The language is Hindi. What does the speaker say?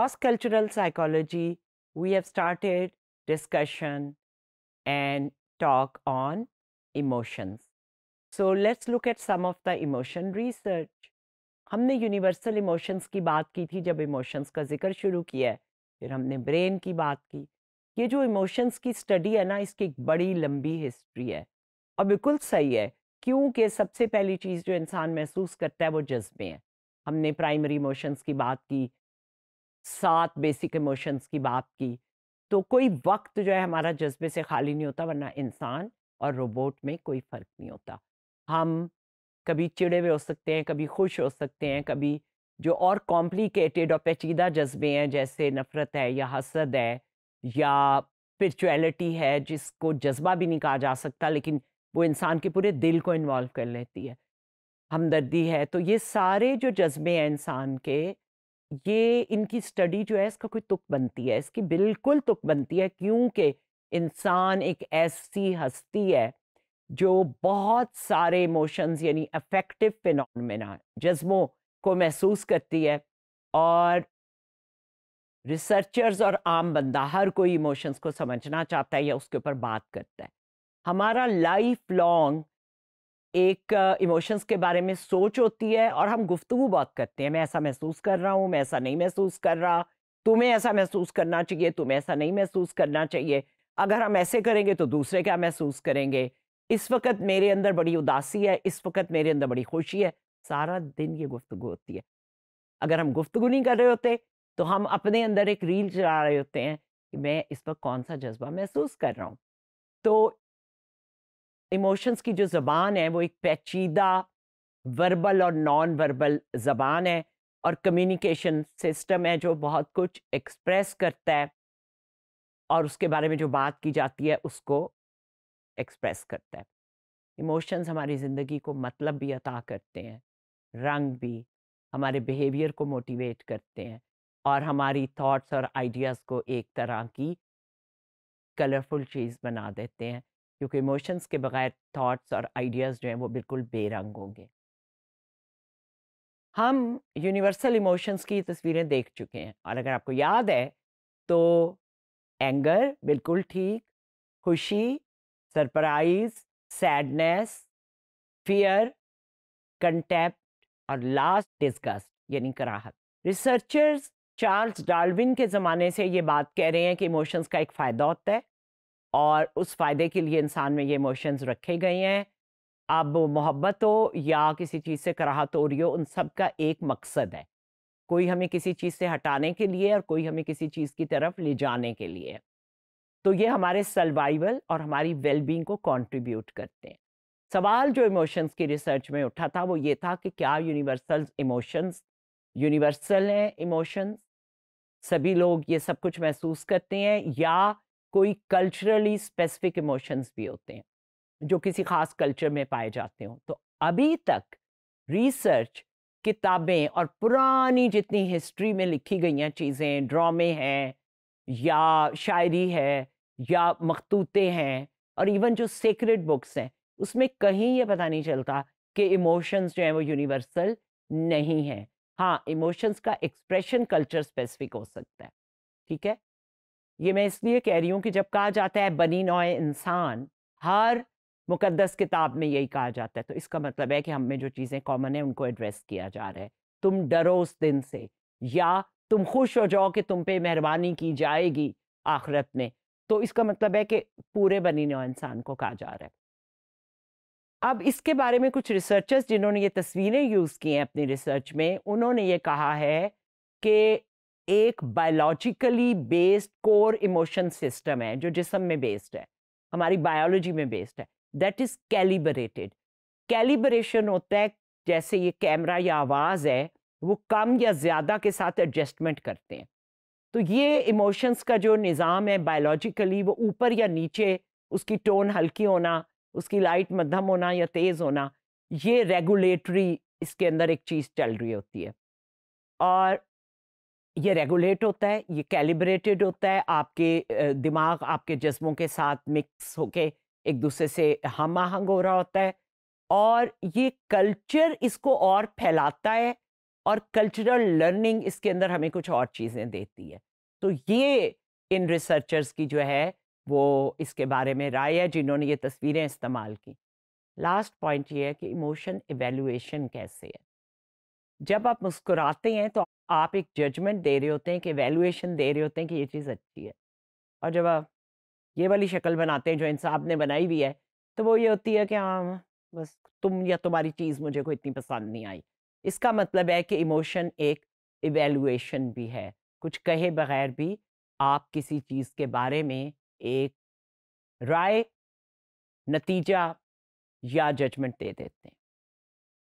cross cultural psychology, we have started discussion and talk on emotions. So let's look at some of the emotion research. हमने यूनिवर्सल इमोशंस की बात की थी जब इमोशंस का जिक्र शुरू किया है फिर हमने ब्रेन की बात की ये जो इमोशंस की स्टडी है ना इसकी एक बड़ी लंबी हिस्ट्री है और बिल्कुल सही है क्योंकि सबसे पहली चीज़ जो इंसान महसूस करता है वो जज्बे हैं हमने प्राइमरी इमोशंस की बात की सात बेसिक इमोशंस की बात की तो कोई वक्त जो है हमारा जज्बे से खाली नहीं होता वरना इंसान और रोबोट में कोई फ़र्क नहीं होता हम कभी चिड़े हुए हो सकते हैं कभी खुश हो सकते हैं कभी जो और कॉम्प्लिकेटेड और पेचीदा जज्बे हैं जैसे नफ़रत है या हसद है या स्परिचुअलिटी है जिसको जज्बा भी नहीं कहा जा सकता लेकिन वो इंसान के पूरे दिल को इन्वॉल्व कर लेती है हमदर्दी है तो ये सारे जो जज्बे हैं इंसान के ये इनकी स्टडी जो है इसका कोई तुक बनती है इसकी बिल्कुल तुक बनती है क्योंकि इंसान एक ऐसी हस्ती है जो बहुत सारे इमोशंस यानी अफेक्टिव फिनमिना जज्बों को महसूस करती है और रिसर्चर्स और आम बंदा हर कोई इमोशंस को समझना चाहता है या उसके ऊपर बात करता है हमारा लाइफ लॉन्ग एक इमोशंस के बारे में सोच होती है और हम गुफ्तु बहुत करते हैं मैं ऐसा महसूस कर रहा हूँ मैं ऐसा नहीं महसूस कर रहा तुम्हें ऐसा महसूस करना चाहिए तुम्हें ऐसा नहीं महसूस करना चाहिए अगर हम ऐसे करेंगे तो दूसरे क्या महसूस करेंगे इस वक्त मेरे अंदर बड़ी उदासी है इस वक्त मेरे अंदर बड़ी खुशी है सारा दिन ये गुफ्तु होती है अगर हम गुफ्तु नहीं कर रहे होते तो हम अपने अंदर एक रील चला रहे होते हैं कि मैं इस वक्त कौन सा जज्बा महसूस कर रहा हूँ तो इमोशंस की जो ज़बान है वो एक पेचीदा वर्बल और नॉन वर्बल ज़बान है और कम्युनिकेशन सिस्टम है जो बहुत कुछ एक्सप्रेस करता है और उसके बारे में जो बात की जाती है उसको एक्सप्रेस करता है इमोशंस हमारी ज़िंदगी को मतलब भी अता करते हैं रंग भी हमारे बिहेवियर को मोटिवेट करते हैं और हमारी थॉट्स और आइडियाज़ को एक तरह की कलरफुल चीज़ बना देते हैं क्योंकि इमोशंस के बगैर थॉट्स और आइडियाज़ जो हैं वो बिल्कुल बेरंग होंगे हम यूनिवर्सल इमोशंस की तस्वीरें देख चुके हैं और अगर आपको याद है तो एंगर बिल्कुल ठीक खुशी सरप्राइज सैडनेस फियर कंटेप्ट और लास्ट डिस्कस यानी कराहत रिसर्चर्स चार्ल्स डार्विन के ज़माने से ये बात कह रहे हैं कि इमोशंस का एक फ़ायदा होता है और उस फ़ायदे के लिए इंसान में ये इमोशंस रखे गए हैं अब मोहब्बत हो या किसी चीज़ से कराहत हो रही हो उन सब का एक मकसद है कोई हमें किसी चीज़ से हटाने के लिए और कोई हमें किसी चीज़ की तरफ ले जाने के लिए तो ये हमारे सर्वाइवल और हमारी वेलबींग को कॉन्ट्रीब्यूट करते हैं सवाल जो इमोशंस की रिसर्च में उठा था वो ये था कि क्या यूनिवर्सल इमोशंस यूनिवर्सल हैं इमोशंस सभी लोग ये सब कुछ महसूस करते हैं या कोई कल्चरली स्पेसिफिक इमोशंस भी होते हैं जो किसी खास कल्चर में पाए जाते हों तो अभी तक रिसर्च किताबें और पुरानी जितनी हिस्ट्री में लिखी गई हैं चीज़ें ड्रामे हैं या शायरी है या मखतूते हैं और इवन जो सेक्रेट बुक्स हैं उसमें कहीं ये पता नहीं चलता कि इमोशंस जो हैं वो यूनिवर्सल नहीं हैं हाँ इमोशंस का एक्सप्रेशन कल्चर स्पेसिफिक हो सकता है ठीक है ये मैं इसलिए कह रही हूँ कि जब कहा जाता है बनी नौ इंसान हर मुक़दस किताब में यही कहा जाता है तो इसका मतलब है कि हम में जो चीज़ें कॉमन है उनको एड्रेस किया जा रहा है तुम डरो उस दिन से या तुम खुश हो जाओ कि तुम पे मेहरबानी की जाएगी आखरत में तो इसका मतलब है कि पूरे बनी नौ इंसान को कहा जा रहा है अब इसके बारे में कुछ रिसर्चर्स जिन्होंने ये तस्वीरें यूज़ की हैं अपनी रिसर्च में उन्होंने ये कहा है कि एक biologically based core emotion system है जो जिसम में बेस्ड है हमारी बायोलॉजी में बेस्ड है दैट इज़ कैलिबरेटेड कैलिबरेशन होता है जैसे ये कैमरा या आवाज़ है वो कम या ज़्यादा के साथ एडजस्टमेंट करते हैं तो ये इमोशंस का जो निज़ाम है बायोलॉजिकली वो ऊपर या नीचे उसकी टोन हल्की होना उसकी लाइट मध्यम होना या तेज़ होना ये रेगुलेटरी इसके अंदर एक चीज़ चल रही होती है और ये रेगुलेट होता है ये कैलिब्रेटेड होता है आपके दिमाग आपके जज्बों के साथ मिक्स होके एक दूसरे से हम आहंग हो रहा होता है और ये कल्चर इसको और फैलाता है और कल्चरल लर्निंग इसके अंदर हमें कुछ और चीज़ें देती है तो ये इन रिसर्चर्स की जो है वो इसके बारे में राय है जिन्होंने ये तस्वीरें इस्तेमाल की लास्ट पॉइंट ये है कि इमोशन एवेलुएशन कैसे है जब आप मुस्कुराते हैं तो आप एक जजमेंट दे रहे होते हैं कि वैल्यूएशन दे रहे होते हैं कि ये चीज़ अच्छी है और जब आप ये वाली शक्ल बनाते हैं जो इंसाफ ने बनाई हुई है तो वो ये होती है कि हाँ बस तुम या तुम्हारी चीज़ मुझे को इतनी पसंद नहीं आई इसका मतलब है कि इमोशन एक इवेलुएशन भी है कुछ कहे बगैर भी आप किसी चीज़ के बारे में एक राय नतीजा या जजमेंट दे देते हैं